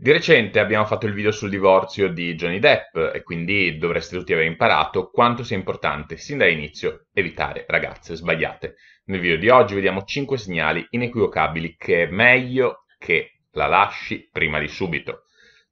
Di recente abbiamo fatto il video sul divorzio di Johnny Depp e quindi dovreste tutti aver imparato quanto sia importante sin dall'inizio evitare ragazze sbagliate. Nel video di oggi vediamo 5 segnali inequivocabili che è meglio che la lasci prima di subito.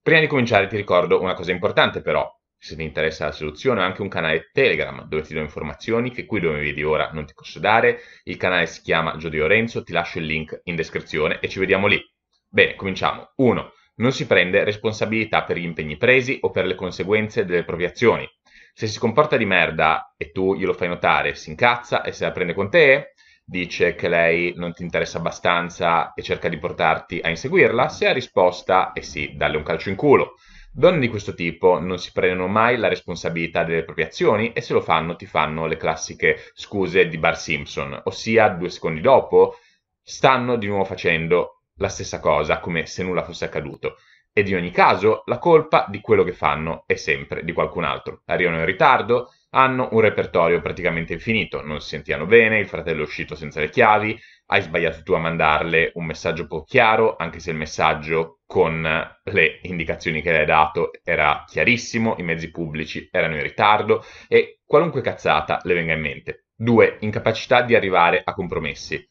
Prima di cominciare ti ricordo una cosa importante però, se ti interessa la soluzione, ho anche un canale Telegram dove ti do informazioni che qui dove mi vedi ora non ti posso dare. Il canale si chiama Giodio Renzo, ti lascio il link in descrizione e ci vediamo lì. Bene, cominciamo. 1. Non si prende responsabilità per gli impegni presi o per le conseguenze delle proprie azioni. Se si comporta di merda e tu glielo fai notare, si incazza e se la prende con te, dice che lei non ti interessa abbastanza e cerca di portarti a inseguirla, se la risposta è sì, dalle un calcio in culo. Donne di questo tipo non si prendono mai la responsabilità delle proprie azioni e se lo fanno ti fanno le classiche scuse di Bar Simpson, ossia due secondi dopo stanno di nuovo facendo la stessa cosa, come se nulla fosse accaduto. Ed in ogni caso, la colpa di quello che fanno è sempre di qualcun altro. Arrivano in ritardo, hanno un repertorio praticamente infinito, non si sentiano bene, il fratello è uscito senza le chiavi, hai sbagliato tu a mandarle un messaggio poco chiaro, anche se il messaggio con le indicazioni che le hai dato era chiarissimo, i mezzi pubblici erano in ritardo e qualunque cazzata le venga in mente. Due, Incapacità di arrivare a compromessi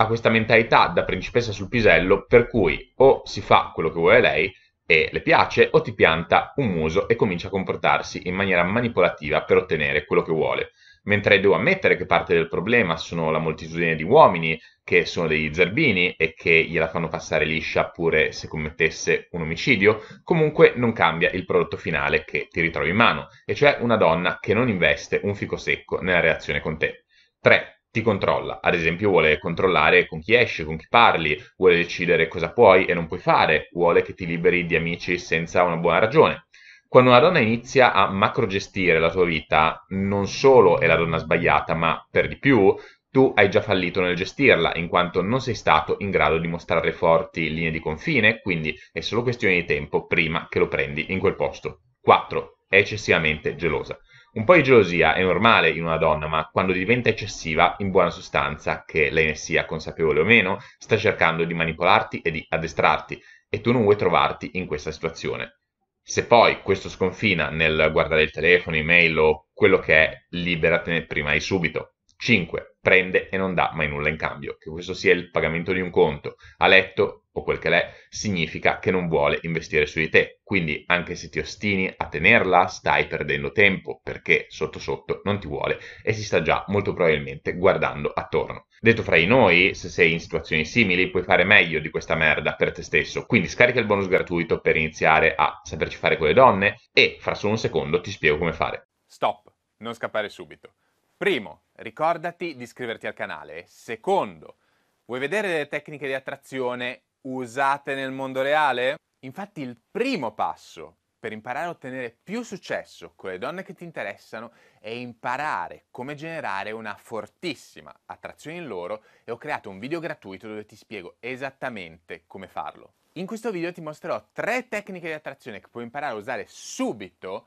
ha questa mentalità da principessa sul pisello per cui o si fa quello che vuole lei e le piace o ti pianta un muso e comincia a comportarsi in maniera manipolativa per ottenere quello che vuole. Mentre devo ammettere che parte del problema sono la moltitudine di uomini che sono degli zerbini e che gliela fanno passare liscia pure se commettesse un omicidio, comunque non cambia il prodotto finale che ti ritrovi in mano, e cioè una donna che non investe un fico secco nella reazione con te. 3 ti controlla. Ad esempio, vuole controllare con chi esci, con chi parli, vuole decidere cosa puoi e non puoi fare, vuole che ti liberi di amici senza una buona ragione. Quando una donna inizia a macrogestire la tua vita, non solo è la donna sbagliata, ma per di più tu hai già fallito nel gestirla, in quanto non sei stato in grado di mostrare forti linee di confine, quindi è solo questione di tempo prima che lo prendi in quel posto. 4. È eccessivamente gelosa. Un po' di gelosia è normale in una donna, ma quando diventa eccessiva, in buona sostanza, che lei ne sia consapevole o meno, sta cercando di manipolarti e di addestrarti, e tu non vuoi trovarti in questa situazione. Se poi questo sconfina nel guardare il telefono, email o quello che è, liberatene prima e subito. 5. Prende e non dà mai nulla in cambio. Che questo sia il pagamento di un conto a letto o quel che l'è, significa che non vuole investire su di te. Quindi anche se ti ostini a tenerla, stai perdendo tempo perché sotto sotto non ti vuole e si sta già molto probabilmente guardando attorno. Detto fra di noi, se sei in situazioni simili puoi fare meglio di questa merda per te stesso. Quindi scarica il bonus gratuito per iniziare a saperci fare con le donne e fra solo un secondo ti spiego come fare. Stop, non scappare subito. Primo, ricordati di iscriverti al canale. Secondo, vuoi vedere le tecniche di attrazione usate nel mondo reale? Infatti il primo passo per imparare a ottenere più successo con le donne che ti interessano è imparare come generare una fortissima attrazione in loro e ho creato un video gratuito dove ti spiego esattamente come farlo. In questo video ti mostrerò tre tecniche di attrazione che puoi imparare a usare subito